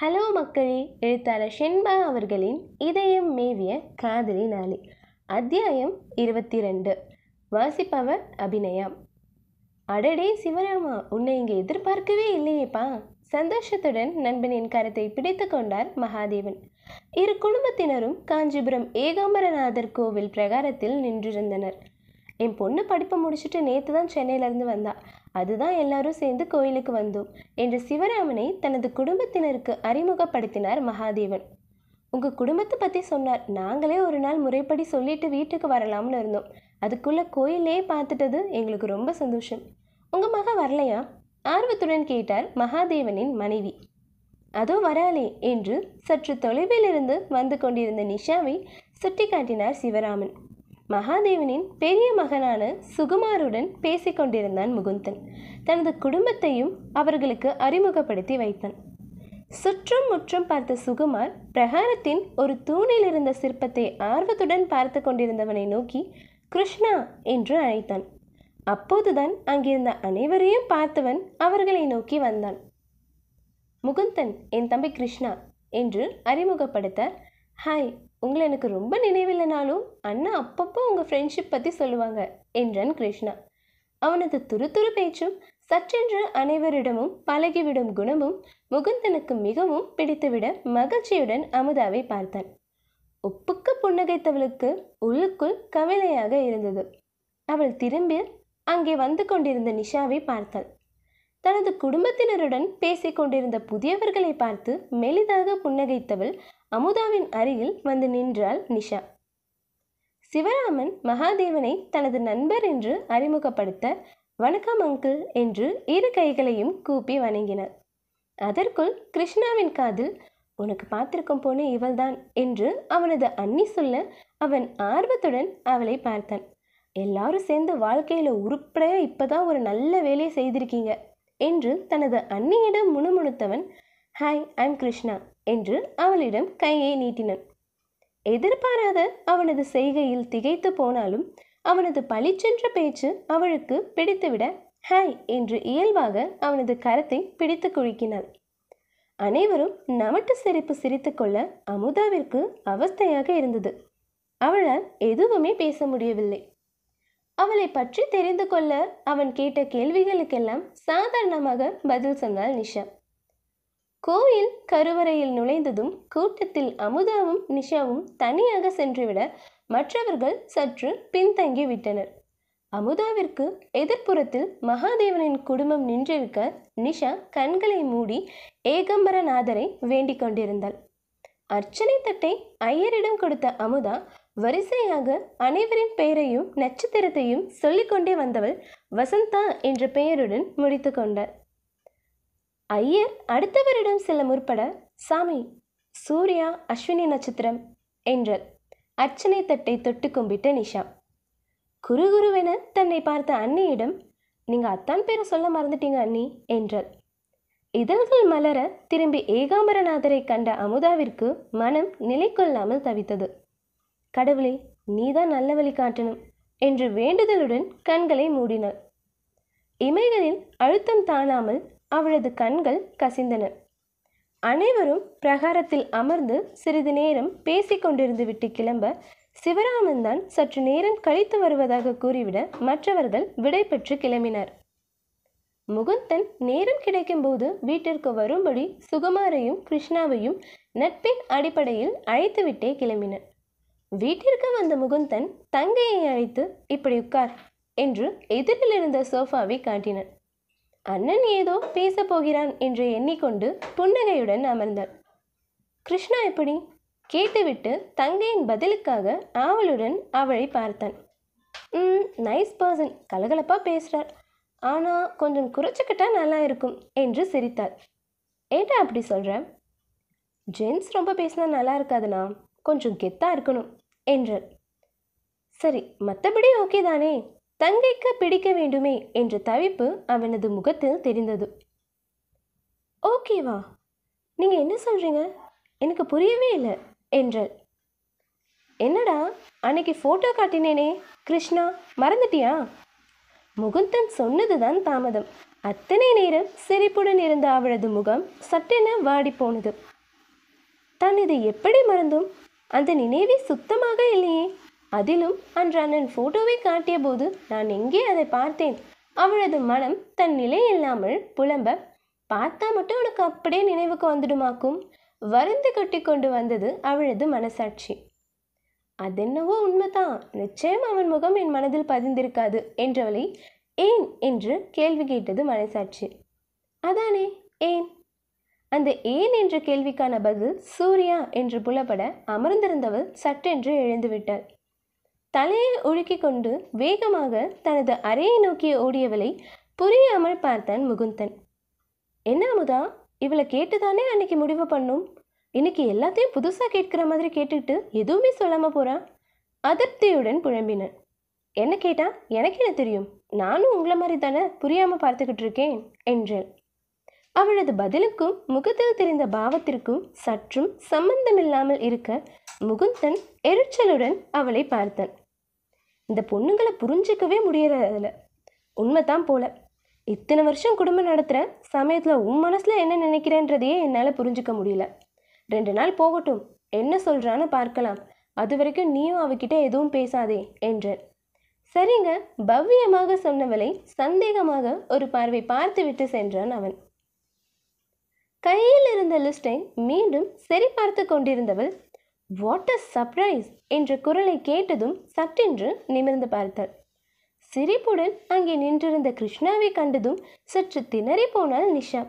hello மக்களே எழுத்தாளர் ஷென்பா அவர்களின் இதயம் மேவிய காதலி நாளி அத்தியாயம் இருபத்தி ரெண்டு வாசிப்பவர் அபிநயம் அடடே சிவராமா உன்னை இங்கே எதிர்பார்க்கவே இல்லையேப்பா சந்தோஷத்துடன் நண்பனின் கரத்தை பிடித்து கொண்டார் மகாதேவன் இரு குடும்பத்தினரும் காஞ்சிபுரம் ஏகாம்பரநாதர் கோவில் பிரகாரத்தில் நின்றிருந்தனர் என் பொண்ணு படிப்பை முடிச்சுட்டு நேற்று தான் சென்னையிலேருந்து வந்தாள் அதுதான் எல்லாரும் சேர்ந்து கோயிலுக்கு வந்தோம் என்று சிவராமனை தனது குடும்பத்தினருக்கு அறிமுகப்படுத்தினார் மகாதேவன் உங்கள் குடும்பத்தை பற்றி சொன்னார் நாங்களே ஒரு நாள் முறைப்படி சொல்லிட்டு வீட்டுக்கு வரலாம்னு இருந்தோம் அதுக்குள்ளே கோயிலே பார்த்துட்டது எங்களுக்கு ரொம்ப சந்தோஷம் உங்கள் மக வரலையா ஆர்வத்துடன் கேட்டார் மகாதேவனின் மனைவி அதோ வராளே என்று சற்று தொலைவில் இருந்து வந்து கொண்டிருந்த நிஷாவை சுட்டி காட்டினார் சிவராமன் மகாதேவனின் பெரிய மகனான சுகுமாருடன் பேசிக்கொண்டிருந்தான் முகுந்தன் தனது குடும்பத்தையும் அவர்களுக்கு அறிமுகப்படுத்தி வைத்தான் சுற்றும் முற்றும் பார்த்த சுகுமார் பிரகாரத்தின் ஒரு தூணில் இருந்த சிற்பத்தை ஆர்வத்துடன் பார்த்து கொண்டிருந்தவனை நோக்கி கிருஷ்ணா என்று அழைத்தான் அப்போதுதான் அங்கிருந்த அனைவரையும் பார்த்தவன் அவர்களை நோக்கி வந்தான் முகுந்தன் என் தம்பி கிருஷ்ணா என்று அறிமுகப்படுத்த ஹாய் உங்களை எனக்கு ரொம்ப நினைவில்லைனாலும் அண்ணா அப்பப்போ உங்கள் ஃப்ரெண்ட்ஷிப் பற்றி சொல்லுவாங்க என்றான் கிருஷ்ணா அவனது துருதுரு பேச்சும் சற்றென்று அனைவரிடமும் பழகிவிடும் குணமும் முகுந்தனுக்கு மிகவும் பிடித்துவிட மகிழ்ச்சியுடன் அமுதாவை பார்த்தான் ஒப்புக்கு புன்னகைத்தவளுக்கு உள்ளுக்குள் கவலையாக இருந்தது அவள் திரும்பி அங்கே வந்து கொண்டிருந்த நிஷாவை பார்த்தாள் தனது குடும்பத்தினருடன் பேசிக் கொண்டிருந்த புதியவர்களை பார்த்து மெலிதாக புன்னகைத்தவள் அமுதாவின் அருகில் வந்து நின்றாள் நிஷா சிவராமன் மகாதேவனை தனது நண்பர் என்று அறிமுகப்படுத்த வணக்கம் அங்கிள் என்று இரு கைகளையும் கூப்பி வணங்கினார் அதற்குள் கிருஷ்ணாவின் காதில் உனக்கு பார்த்திருக்கும் போன இவள்தான் என்று அவனது அன்னி சொல்ல அவன் ஆர்வத்துடன் அவளை பார்த்தான் எல்லாரும் சேர்ந்து வாழ்க்கையில் உருப்படையாக இப்போதான் ஒரு நல்ல வேலையை செய்திருக்கீங்க என்று தனது அண்ணியிடம் முணுமுணுத்தவன் ஹாய் ஐம் கிருஷ்ணா என்று அவளிடம் கையை நீட்டினான் எதிர்பாராத அவனது செய்கையில் திகைத்து போனாலும் அவனது பளிச்சென்ற பேச்சு அவளுக்கு பிடித்துவிட ஹாய் என்று இயல்பாக அவனது கரத்தை பிடித்து குழுக்கினாள் அனைவரும் நமட்டு சிரிப்பு சிரித்துக்கொள்ள அமுதாவிற்கு அவஸ்தையாக இருந்தது அவளால் எதுவுமே பேச முடியவில்லை அவளை பற்றி தெரிந்து கொள்ள அவன் கேட்ட கேள்விகளுக்கெல்லாம் சாதாரணமாக பதில் சொன்னாள் நிஷா கோயில் கருவறையில் நுழைந்ததும் கூட்டத்தில் அமுதாவும் நிஷாவும் தனியாக சென்றுவிட மற்றவர்கள் சற்று பின்தங்கி விட்டனர் அமுதாவிற்கு எதிர்ப்புறத்தில் மகாதேவனின் குடும்பம் நின்றிருக்க நிஷா கண்களை மூடி ஏகம்பரநாதரை வேண்டிக் கொண்டிருந்தாள் அர்ச்சனை தட்டை ஐயரிடம் கொடுத்த அமுதா வரிசையாக அனைவரின் பெயரையும் நட்சத்திரத்தையும் சொல்லிக்கொண்டே வந்தவள் வசந்தா என்ற பெயருடன் முடித்து கொண்டார் ஐயர் அடுத்தவரிடம் செல்ல முற்பட சாமி சூர்யா அஸ்வினி நட்சத்திரம் என்றாள் அர்ச்சனை தட்டை தொட்டு கும்பிட்ட நிஷா குரு குருவென தன்னை பார்த்த அன்னியிடம் நீங்கள் அத்தான் பேரை சொல்ல மறந்துட்டீங்க அண்ணி என்றாள் இதழ்கள் மலர திரும்பி ஏகாம்பரநாதரை கண்ட அமுதாவிற்கு மனம் நிலை கொள்ளாமல் தவித்தது கடவுளே நீதான் நல்ல வழி காட்டணும் என்று வேண்டுதலுடன் கண்களை மூடினாள் இமைகளில் அழுத்தம் தானாமல் அவளது கண்கள் கசிந்தன அனைவரும் பிரகாரத்தில் அமர்ந்து சிறிது நேரம் பேசிக்கொண்டிருந்து விட்டு கிளம்ப சிவராமன் தான் சற்று நேரம் கழித்து வருவதாக கூறிவிட மற்றவர்கள் விடை பெற்று கிளம்பினார் முகுந்தன் நேரம் கிடைக்கும்போது வீட்டிற்கு வரும்படி சுகுமாரையும் கிருஷ்ணாவையும் நட்பின் அடிப்படையில் அழைத்துவிட்டே கிளம்பினர் வீட்டிற்கு வந்த முகுந்தன் தங்கையை அழைத்து இப்படி உட்கார் என்று எதிரில் இருந்த சோஃபாவை காட்டினான் அண்ணன் ஏதோ பேச போகிறான் என்று எண்ணிக்கொண்டு புன்னகையுடன் அமர்ந்தார் கிருஷ்ணா எப்படி கேட்டுவிட்டு தங்கையின் பதிலுக்காக ஆவலுடன் அவளை பார்த்தான் ம் நைஸ் பர்சன் கலகலப்பாக பேசுகிறார் ஆனால் கொஞ்சம் குறைச்சிக்கிட்டா நல்லா இருக்கும் என்று சிரித்தாள் ஏண்டா அப்படி சொல்கிறேன் ஜென்ஸ் ரொம்ப பேசினா நல்லா இருக்காதுண்ணா கொஞ்சம் கெத்தாக இருக்கணும் என்றாள் சரி மற்றபடி ஓகே தானே தங்கைக்கு பிடிக்க வேண்டுமே என்ற தவிப்பு அவனது முகத்தில் தெரிந்தது ஓகேவா நீங்கள் என்ன சொல்கிறீங்க எனக்கு புரியவே இல்லை என்றாள் என்னடா அன்னைக்கு ஃபோட்டோ காட்டினேனே கிருஷ்ணா மறந்துட்டியா முகுந்தன் சொன்னதுதான் தாமதம் அத்தனை நேரம் சிரிப்புடன் இருந்த அவளது முகம் சட்டென வாடி போனது தன் இதை எப்படி மறந்தும் அந்த நினைவே சுத்தமாக இல்லையே அதிலும் அன்று அண்ணன் போட்டோவை காட்டிய போது நான் எங்கே அதை பார்த்தேன் அவளது மனம் தன் நிலை இல்லாமல் புலம்ப பார்த்தா மட்டும் உனக்கு அப்படியே நினைவுக்கு வந்துடுமாக்கும் வருந்து கட்டி கொண்டு வந்தது அவளது மனசாட்சி அதென்னவோ உண்மைதான் நிச்சயம் அவன் முகம் என் மனதில் பதிந்திருக்காது என்றவளை ஏன் என்று கேள்வி கேட்டது மனசாட்சி அதானே ஏன் அந்த ஏன் என்ற கேள்விக்கான பதில் சூர்யா என்று புலப்பட அமர்ந்திருந்தவள் சட்டென்று எழுந்துவிட்டாள் தலையை உழுக்கி கொண்டு வேகமாக தனது அறையை நோக்கிய ஓடியவளை புரியாமல் பார்த்தான் முகுந்தன் என்ன அமுதா இவளை கேட்டுதானே அன்னைக்கு முடிவு பண்ணும் இன்னைக்கு எல்லாத்தையும் புதுசாக கேட்கிற மாதிரி கேட்டுக்கிட்டு எதுவுமே சொல்லாமல் போறா அதிருப்தியுடன் புழம்பினன் என்ன கேட்டா எனக்கு என்ன தெரியும் நானும் உங்களை மாதிரி தானே புரியாமல் பார்த்துக்கிட்டு இருக்கேன் என்றேன் அவளது பதிலுக்கும் முகத்தில் தெரிந்த பாவத்திற்கும் சற்றும் சம்பந்தமில்லாமல் இருக்க முகுந்தன் எரிச்சலுடன் அவளை பார்த்தான் இந்த பொண்ணுங்களை புரிஞ்சிக்கவே முடியறதில்ல உண்மைதான் போல இத்தனை வருஷம் குடும்பம் நடத்துகிற சமயத்தில் உன் மனசில் என்ன நினைக்கிறேன்றதையே என்னால் புரிஞ்சிக்க முடியல ரெண்டு நாள் போகட்டும் என்ன சொல்கிறான்னு பார்க்கலாம் அது வரைக்கும் நீயும் அவகிட்ட எதுவும் பேசாதே என்றார் சரிங்க பவ்யமாக சொன்னவளை சந்தேகமாக ஒரு பார்வை பார்த்துவிட்டு சென்றான் அவன் கையில் இருந்த லிஸ்டை மீண்டும் சரிபார்த்து கொண்டிருந்தவள் வாட் அ சர்ப்ரைஸ் என்ற குரலை கேட்டதும் சட்டென்று நிமிர்ந்து பார்த்தாள் சிரிப்புடன் அங்கே நின்றிருந்த கிருஷ்ணாவை கண்டதும் சற்று திணறி போனாள் நிஷா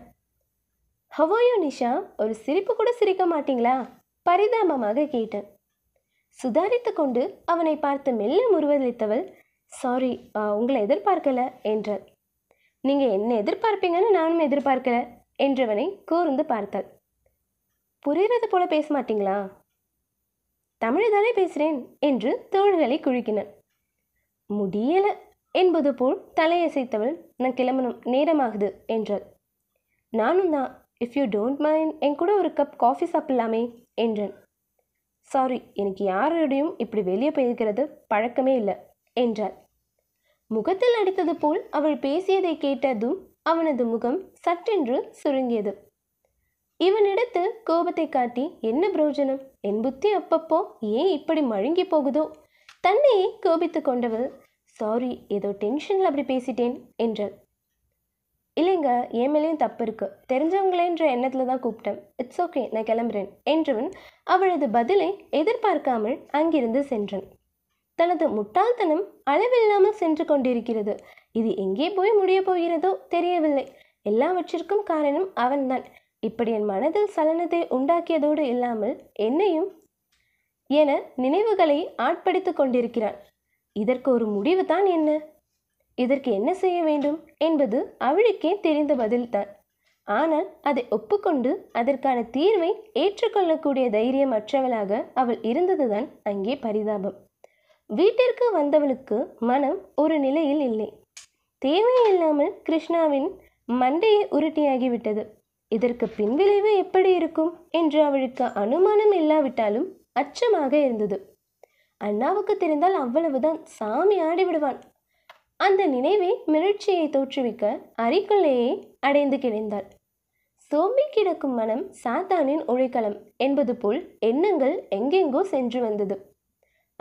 ஹவோயோ நிஷா ஒரு சிரிப்பு கூட சிரிக்க மாட்டீங்களா பரிதாபமாக கேட்டேன் சுதாரித்து கொண்டு அவனை பார்த்து மெல்ல முருவதளித்தவள் சாரி உங்களை எதிர்பார்க்கல என்றாள் நீங்கள் என்ன எதிர்பார்ப்பீங்கன்னு நானும் எதிர்பார்க்கல என்றவனை கூர்ந்து பார்த்தாள் புரிகிறது போல பேச மாட்டீங்களா தமிழை தானே பேசுகிறேன் என்று தோள்களை குழுக்கினான் முடியல என்பது போல் தலையசைத்தவள் நான் கிளம்பணும் நேரமாகுது என்றாள் நானும் தான் இஃப் யூ டோன்ட் மைண்ட் என் கூட ஒரு கப் காஃபி சாப்பிடலாமே என்றான் சாரி எனக்கு யாரோடையும் இப்படி வெளியே போயிருக்கிறது பழக்கமே இல்லை என்றாள் முகத்தில் அடித்தது போல் அவள் பேசியதை கேட்டதும் அவனது முகம் சற்றென்று சுருங்கியது இவனிடத்து கோபத்தை காட்டி என்ன பிரயோஜனம் என் புத்தி அப்பப்போ ஏன் இப்படி மழுங்கி போகுதோ தன்னையே கோபித்து கொண்டவள் சாரி ஏதோ டென்ஷனில் அப்படி பேசிட்டேன் என்றாள் இல்லைங்க என் மேலேயும் தப்பு இருக்கு தெரிஞ்சவங்களேன்ற எண்ணத்தில் தான் கூப்பிட்டேன் இட்ஸ் ஓகே நான் கிளம்புறேன் என்றவன் அவளது பதிலை எதிர்பார்க்காமல் அங்கிருந்து சென்றான் தனது முட்டாள்தனம் அளவில்லாமல் சென்று கொண்டிருக்கிறது இது எங்கே போய் முடியப் போகிறதோ தெரியவில்லை எல்லாவற்றிற்கும் காரணம் அவன்தான் இப்படி என் மனதில் சலனத்தை உண்டாக்கியதோடு இல்லாமல் என்னையும் என நினைவுகளை ஆட்படுத்து கொண்டிருக்கிறான் இதற்கு ஒரு முடிவு தான் என்ன இதற்கு என்ன செய்ய வேண்டும் என்பது அவளுக்கே தெரிந்த பதில்தான் ஆனால் அதை ஒப்புக்கொண்டு அதற்கான தீர்வை ஏற்றுக்கொள்ளக்கூடிய தைரியம் அற்றவளாக அவள் இருந்ததுதான் அங்கே பரிதாபம் வீட்டிற்கு வந்தவளுக்கு மனம் ஒரு நிலையில் இல்லை தேவையில்லாமல் கிருஷ்ணாவின் மண்டையை உருட்டியாகிவிட்டது இதற்கு பின்விளைவு எப்படி இருக்கும் என்று அவளுக்கு அனுமானம் இல்லாவிட்டாலும் அச்சமாக இருந்தது அண்ணாவுக்கு தெரிந்தால் அவ்வளவுதான் சாமி ஆடிவிடுவான் அந்த நினைவே மிரட்சியை தோற்றுவிக்க அரிக்குள்ளேயே அடைந்து கிடந்தாள் சோம்பி கிடக்கும் மனம் சாத்தானின் ஒழிக்கலம் என்பது போல் எண்ணங்கள் எங்கெங்கோ சென்று வந்தது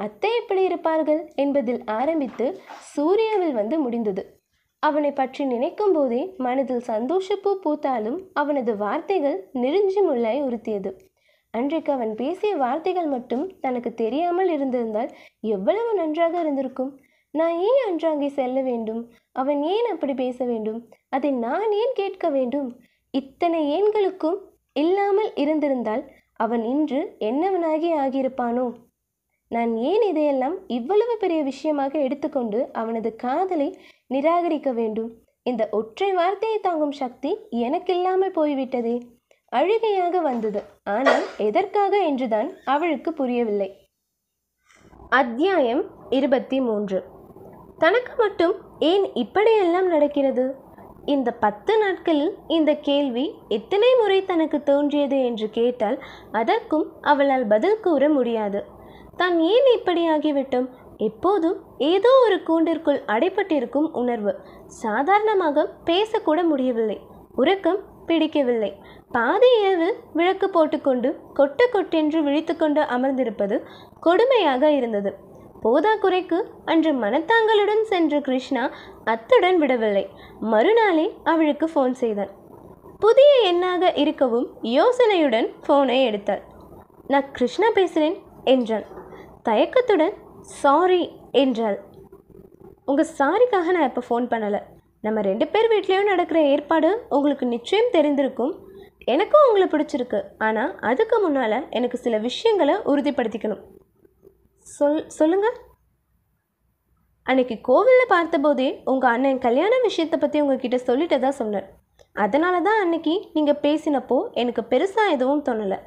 அத்தை எப்படி இருப்பார்கள் என்பதில் ஆரம்பித்து சூர்யாவில் வந்து முடிந்தது அவனை பற்றி நினைக்கும் போதே மனதில் சந்தோஷப்பூ பூத்தாலும் அவனது வார்த்தைகள் நெருஞ்சி முள்ளாய் உறுத்தியது அன்றைக்கு அவன் பேசிய வார்த்தைகள் மட்டும் தனக்கு தெரியாமல் இருந்திருந்தால் எவ்வளவு நன்றாக இருந்திருக்கும் நான் ஏன் அன்றாங்கே செல்ல வேண்டும் அவன் ஏன் அப்படி பேச வேண்டும் அதை நான் ஏன் கேட்க வேண்டும் இத்தனை ஏன்களுக்கும் இல்லாமல் இருந்திருந்தால் அவன் இன்று என்னவனாகி ஆகியிருப்பானோ நான் ஏன் இதையெல்லாம் இவ்வளவு பெரிய விஷயமாக எடுத்துக்கொண்டு அவனது காதலை நிராகரிக்க வேண்டும் இந்த ஒற்றை வார்த்தையை தாங்கும் சக்தி எனக்கு இல்லாமல் போய்விட்டதே அழுகையாக வந்தது ஆனால் எதற்காக என்றுதான் அவளுக்கு புரியவில்லை அத்தியாயம் இருபத்தி மூன்று தனக்கு மட்டும் ஏன் இப்படியெல்லாம் நடக்கிறது இந்த பத்து நாட்களில் இந்த கேள்வி எத்தனை முறை தனக்கு தோன்றியது என்று கேட்டால் அதற்கும் அவளால் பதில் கூற முடியாது தான் ஏன் இப்படியாகிவிட்டோம் எப்போதும் ஏதோ ஒரு கூண்டிற்குள் அடைப்பட்டிருக்கும் உணர்வு சாதாரணமாக பேசக்கூட முடியவில்லை உறக்கம் பிடிக்கவில்லை பாதி இரவு விளக்கு போட்டுக்கொண்டு கொட்ட கொட்டென்று விழித்துக்கொண்டு அமர்ந்திருப்பது கொடுமையாக இருந்தது போதாக்குறைக்கு அன்று மனத்தாங்களுடன் சென்ற கிருஷ்ணா அத்துடன் விடவில்லை மறுநாளே அவளுக்கு ஃபோன் செய்தான் புதிய எண்ணாக இருக்கவும் யோசனையுடன் ஃபோனை எடுத்தாள் நான் கிருஷ்ணா பேசுகிறேன் என்றான் தயக்கத்துடன் சாரி என்றாள் உங்கள் சாரிக்காக நான் இப்போ ஃபோன் பண்ணலை நம்ம ரெண்டு பேர் வீட்லேயும் நடக்கிற ஏற்பாடு உங்களுக்கு நிச்சயம் தெரிந்திருக்கும் எனக்கும் உங்களை பிடிச்சிருக்கு ஆனால் அதுக்கு முன்னால் எனக்கு சில விஷயங்களை உறுதிப்படுத்திக்கணும் சொல் சொல்லுங்கள் அன்னைக்கு கோவிலில் பார்த்தபோதே உங்கள் அண்ணன் கல்யாண விஷயத்தை பற்றி உங்ககிட்ட தான் சொன்னார் அதனால தான் அன்னைக்கு நீங்கள் பேசினப்போ எனக்கு பெருசாக எதுவும் தோணலை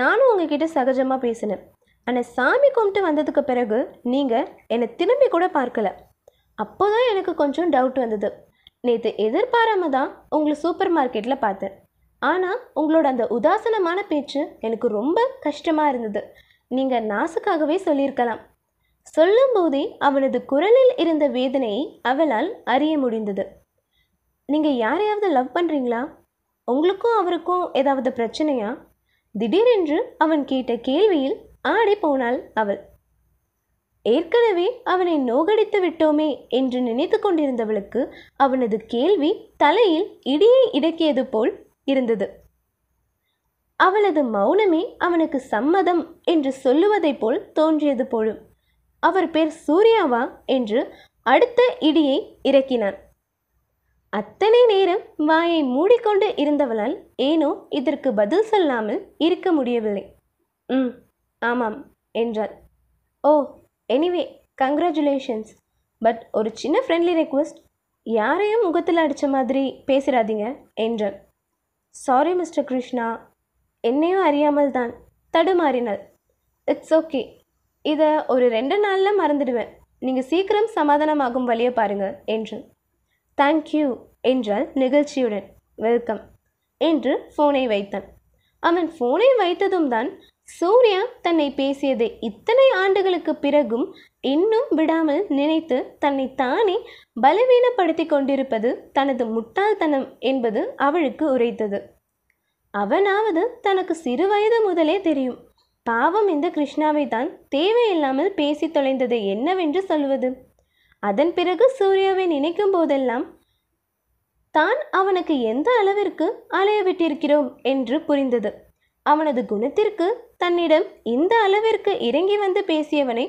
நானும் உங்ககிட்ட சகஜமாக பேசினேன் ஆனால் சாமி கும்பிட்டு வந்ததுக்கு பிறகு நீங்கள் என்னை திரும்பி கூட பார்க்கல அப்போ தான் எனக்கு கொஞ்சம் டவுட் வந்தது நேற்று எதிர்பாராம தான் உங்களை சூப்பர் மார்க்கெட்டில் பார்த்தேன் ஆனால் உங்களோட அந்த உதாசனமான பேச்சு எனக்கு ரொம்ப கஷ்டமாக இருந்தது நீங்கள் நாசுக்காகவே சொல்லியிருக்கலாம் சொல்லும்போதே அவனது குரலில் இருந்த வேதனையை அவளால் அறிய முடிந்தது நீங்கள் யாரையாவது லவ் பண்ணுறீங்களா உங்களுக்கும் அவருக்கும் ஏதாவது பிரச்சனையா திடீரென்று அவன் கேட்ட கேள்வியில் ஆடி போனாள் அவள் ஏற்கனவே அவனை நோகடித்து விட்டோமே என்று நினைத்து கொண்டிருந்தவளுக்கு அவனது கேள்வி தலையில் இடியை இடக்கியது போல் இருந்தது அவளது மௌனமே அவனுக்கு சம்மதம் என்று சொல்லுவதைப் போல் தோன்றியது போலும் அவர் பேர் சூர்யாவா என்று அடுத்த இடியை இறக்கினான் அத்தனை நேரம் வாயை மூடிக்கொண்டு இருந்தவளால் ஏனோ இதற்கு பதில் சொல்லாமல் இருக்க முடியவில்லை ம் ஆமாம் என்றார் ஓ எனிவே கங்க்ராச்சுலேஷன்ஸ் பட் ஒரு சின்ன ஃப்ரெண்ட்லி ரெக்வஸ்ட் யாரையும் முகத்தில் அடித்த மாதிரி பேசிடாதீங்க என்றார் சாரி மிஸ்டர் கிருஷ்ணா என்னையும் அறியாமல் தான் தடுமாறினாள் இட்ஸ் ஓகே இதை ஒரு ரெண்டு நாளில் மறந்துடுவேன் நீங்கள் சீக்கிரம் சமாதானமாகும் வழியை பாருங்கள் என்றான் தேங்க்யூ என்றால் நிகழ்ச்சியுடன் வெல்கம் என்று ஃபோனை வைத்தான் அவன் ஃபோனை வைத்ததும் தான் சூர்யா தன்னை பேசியது இத்தனை ஆண்டுகளுக்கு பிறகும் இன்னும் விடாமல் நினைத்து தன்னை தானே பலவீனப்படுத்தி கொண்டிருப்பது தனது முட்டாள்தனம் என்பது அவளுக்கு உரைத்தது அவனாவது தனக்கு சிறு வயது முதலே தெரியும் பாவம் இந்த கிருஷ்ணாவை தான் தேவையில்லாமல் பேசி தொலைந்தது என்னவென்று சொல்வது அதன் பிறகு சூர்யாவை நினைக்கும் போதெல்லாம் தான் அவனுக்கு எந்த அளவிற்கு அலையவிட்டிருக்கிறோம் என்று புரிந்தது அவனது குணத்திற்கு தன்னிடம் இந்த அளவிற்கு இறங்கி வந்து பேசியவனை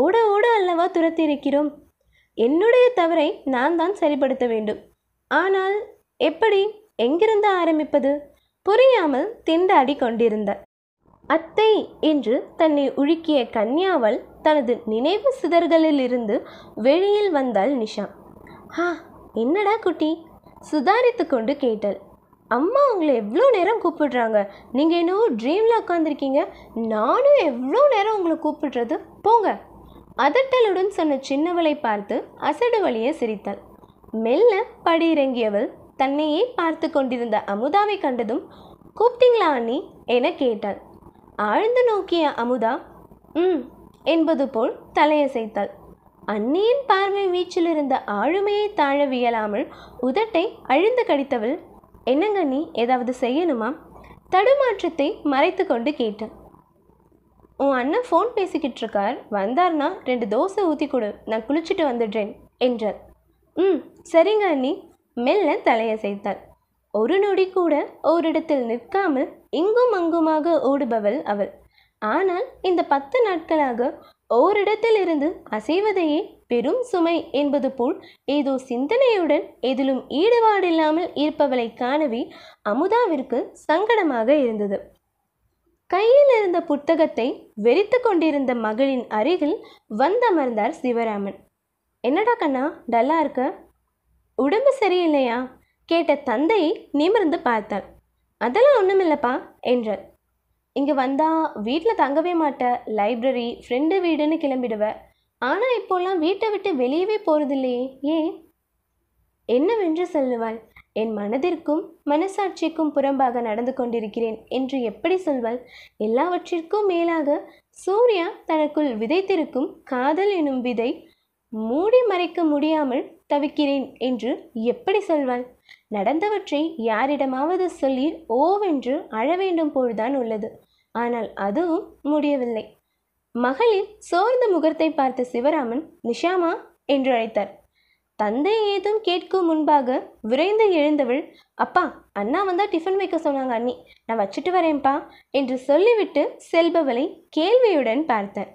ஓட ஓட அல்லவா துரத்தியிருக்கிறோம் என்னுடைய தவறை நான் தான் சரிப்படுத்த வேண்டும் ஆனால் எப்படி எங்கிருந்து ஆரம்பிப்பது புரியாமல் திண்டாடி கொண்டிருந்த அத்தை என்று தன்னை உழுக்கிய கன்யாவள் தனது நினைவு சிதறுகளிலிருந்து வெளியில் வந்தாள் நிஷா ஹா என்னடா குட்டி சுதாரித்து கொண்டு கேட்டாள் அம்மா உங்களை எவ்வளோ நேரம் கூப்பிடுறாங்க நீங்கள் என்னவோ ட்ரீமில் உட்காந்துருக்கீங்க நானும் எவ்வளோ நேரம் உங்களை கூப்பிடுறது போங்க அதட்டலுடன் சொன்ன சின்னவளை பார்த்து அசடு வழியே சிரித்தாள் மெல்ல படியிறங்கியவள் தன்னையே பார்த்து கொண்டிருந்த அமுதாவை கண்டதும் கூப்பிட்டீங்களா அண்ணி என கேட்டாள் ஆழ்ந்து நோக்கிய அமுதா ம் என்பது போல் தலையசைத்தாள் அன்னியின் பார்வை வீச்சிலிருந்த ஆளுமையை தாழ வியலாமல் உதட்டை அழுந்து கடித்தவள் என்னங்க நீ ஏதாவது செய்யணுமா தடுமாற்றத்தை மறைத்து கொண்டு கேட்டேன் உன் அண்ணன் ஃபோன் பேசிக்கிட்டு இருக்கார் வந்தார்னா ரெண்டு தோசை ஊற்றி கொடு நான் குளிச்சுட்டு வந்துடுறேன் என்றார் ம் சரிங்க அண்ணி மெல்ல தலையை ஒரு நொடி கூட ஓரிடத்தில் நிற்காமல் இங்கும் அங்குமாக ஓடுபவள் அவள் ஆனால் இந்த பத்து நாட்களாக ஓரிடத்தில் இருந்து அசைவதையே பெரும் சுமை என்பது போல் ஏதோ சிந்தனையுடன் எதிலும் ஈடுபாடில்லாமல் இருப்பவளை காணவே அமுதாவிற்கு சங்கடமாக இருந்தது கையில் இருந்த புத்தகத்தை வெறித்து கொண்டிருந்த மகளின் அருகில் வந்தமர்ந்தார் சிவராமன் என்னடா கண்ணா டல்லா இருக்க உடம்பு சரியில்லையா கேட்ட தந்தையை நிமிர்ந்து பார்த்தாள் அதெல்லாம் ஒன்றுமில்லப்பா என்றாள் இங்கே வந்தால் வீட்டில் தங்கவே மாட்ட லைப்ரரி ஃப்ரெண்டு வீடுன்னு கிளம்பிடுவேன் ஆனால் இப்போல்லாம் வீட்டை விட்டு வெளியவே போகிறதில்லையே ஏன் என்னவென்று சொல்லுவாள் என் மனதிற்கும் மனசாட்சிக்கும் புறம்பாக நடந்து கொண்டிருக்கிறேன் என்று எப்படி சொல்வாள் எல்லாவற்றிற்கும் மேலாக சூர்யா தனக்குள் விதைத்திருக்கும் காதல் எனும் விதை மூடி மறைக்க முடியாமல் தவிக்கிறேன் என்று எப்படி சொல்வாள் நடந்தவற்றை யாரிடமாவது சொல்லி ஓவென்று அழ வேண்டும் போல்தான் உள்ளது ஆனால் அதுவும் முடியவில்லை மகளிர் சோர்ந்த முகத்தை பார்த்த சிவராமன் நிஷாமா என்று அழைத்தார் தந்தை ஏதும் கேட்கும் முன்பாக விரைந்து எழுந்தவள் அப்பா அண்ணா வந்தா டிஃபன் வைக்க சொன்னாங்க அண்ணி நான் வச்சுட்டு வரேன்ப்பா என்று சொல்லிவிட்டு செல்பவளை கேள்வியுடன் பார்த்தார்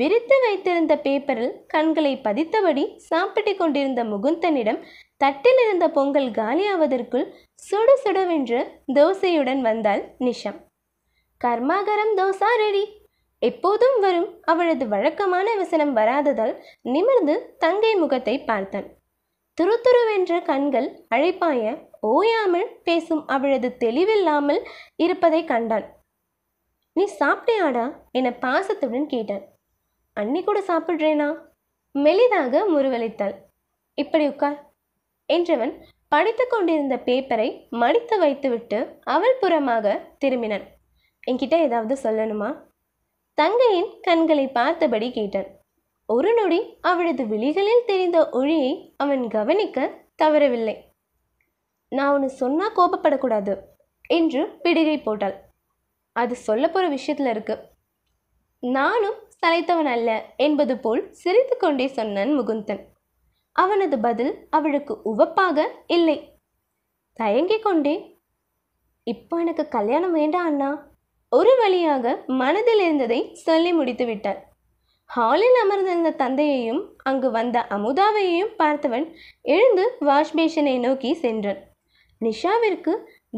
விரித்து வைத்திருந்த பேப்பரில் கண்களை பதித்தபடி சாப்பிட்டு கொண்டிருந்த முகுந்தனிடம் தட்டில் இருந்த பொங்கல் காலியாவதற்குள் சுடு சுடுவென்று தோசையுடன் வந்தாள் நிஷம் கர்மாகரம் தோசா ரெடி எப்போதும் வரும் அவளது வழக்கமான வசனம் வராததால் நிமிர்ந்து தங்கை முகத்தை பார்த்தான் துருவென்ற கண்கள் அழைப்பாய ஓயாமல் பேசும் அவளது தெளிவில்லாமல் இருப்பதை கண்டான் நீ சாப்பிட்டியாடா என பாசத்துடன் கேட்டான் அன்னி கூட சாப்பிட்றேனா மெலிதாக முருவளித்தாள் இப்படி உட்கார் என்றவன் படித்து கொண்டிருந்த பேப்பரை மடித்து வைத்துவிட்டு அவள் புறமாக திரும்பினான் என்கிட்ட ஏதாவது சொல்லணுமா தங்கையின் கண்களை பார்த்தபடி கேட்டான் ஒரு நொடி அவளது விழிகளில் தெரிந்த ஒளியை அவன் கவனிக்க தவறவில்லை நான் உன்னு சொன்னால் கோபப்படக்கூடாது என்று பிடிகை போட்டாள் அது சொல்ல போகிற விஷயத்தில் இருக்கு நானும் சளைத்தவன் அல்ல என்பது போல் சிரித்து கொண்டே சொன்னான் முகுந்தன் அவனது பதில் அவளுக்கு உவப்பாக இல்லை தயங்கிக் கொண்டே இப்போ எனக்கு கல்யாணம் வேண்டாம் அண்ணா ஒரு வழியாக மனதில் இருந்ததை சொல்லி முடித்து விட்டார் ஹாலில் அமர்ந்திருந்த தந்தையையும் அங்கு வந்த அமுதாவையையும் பார்த்தவன் எழுந்து வாஷ்பேஷனை நோக்கி சென்றான் நிஷாவிற்கு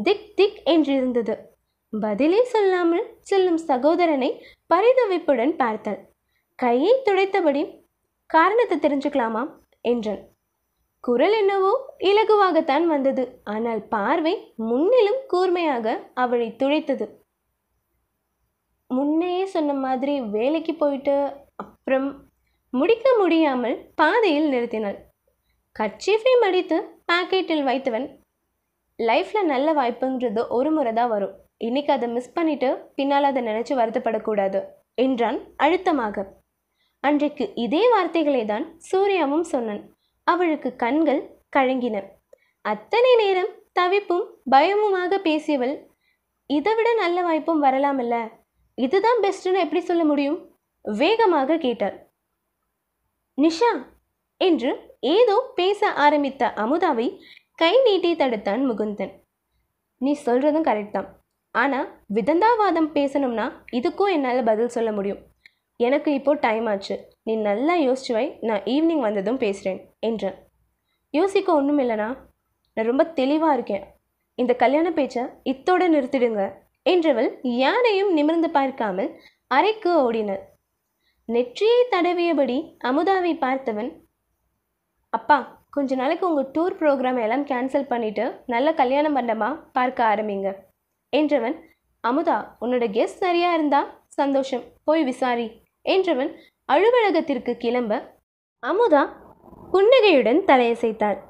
திக் திக் என்றிருந்தது பதிலே சொல்லாமல் செல்லும் சகோதரனை பரிதவிப்புடன் பார்த்தாள் கையை துடைத்தபடி காரணத்தை தெரிஞ்சுக்கலாமா என்றான் குரல் என்னவோ இலகுவாகத்தான் வந்தது ஆனால் பார்வை முன்னிலும் கூர்மையாக அவளை துடைத்தது முன்னையே சொன்ன மாதிரி வேலைக்கு போயிட்டு அப்புறம் முடிக்க முடியாமல் பாதையில் நிறுத்தினாள் கர்ச்சீஃபை மடித்து பாக்கெட்டில் வைத்தவன் லைஃப்பில் நல்ல வாய்ப்புங்கிறது ஒரு முறை தான் வரும் இன்னைக்கு அதை மிஸ் பண்ணிவிட்டு பின்னால் அதை நினச்சி வருத்தப்படக்கூடாது என்றான் அழுத்தமாக அன்றைக்கு இதே வார்த்தைகளை தான் சூர்யாவும் சொன்னான் அவளுக்கு கண்கள் கழங்கின அத்தனை நேரம் தவிப்பும் பயமுமாக பேசியவள் இதைவிட நல்ல வாய்ப்பும் வரலாமில்ல இதுதான் பெஸ்ட்டுன்னு எப்படி சொல்ல முடியும் வேகமாக கேட்டார் நிஷா என்று ஏதோ பேச ஆரம்பித்த அமுதாவை கை நீட்டி தடுத்தான் முகுந்தன் நீ சொல்கிறதும் கரெக்ட் தான் ஆனால் விதந்தாவாதம் பேசணும்னா இதுக்கும் என்னால் பதில் சொல்ல முடியும் எனக்கு இப்போது டைம் ஆச்சு நீ நல்லா யோசிச்சுவை நான் ஈவினிங் வந்ததும் பேசுகிறேன் என்றான் யோசிக்க ஒன்றும் இல்லைனா நான் ரொம்ப தெளிவாக இருக்கேன் இந்த கல்யாண பேச்சை இத்தோடு நிறுத்திடுங்க என்றவள் யானையும் நிமிர்ந்து பார்க்காமல் அறைக்கு ஓடினர் நெற்றியை தடவியபடி அமுதாவை பார்த்தவன் அப்பா கொஞ்ச நாளைக்கு உங்கள் டூர் ப்ரோக்ராம் எல்லாம் கேன்சல் பண்ணிவிட்டு நல்ல கல்யாணம் பண்ணமா பார்க்க ஆரம்பிங்க என்றவன் அமுதா உன்னோட கெஸ்ட் சரியாக இருந்தா சந்தோஷம் போய் விசாரி என்றவன் அலுவலகத்திற்கு கிளம்ப அமுதா புன்னகையுடன் தலையசைத்தாள்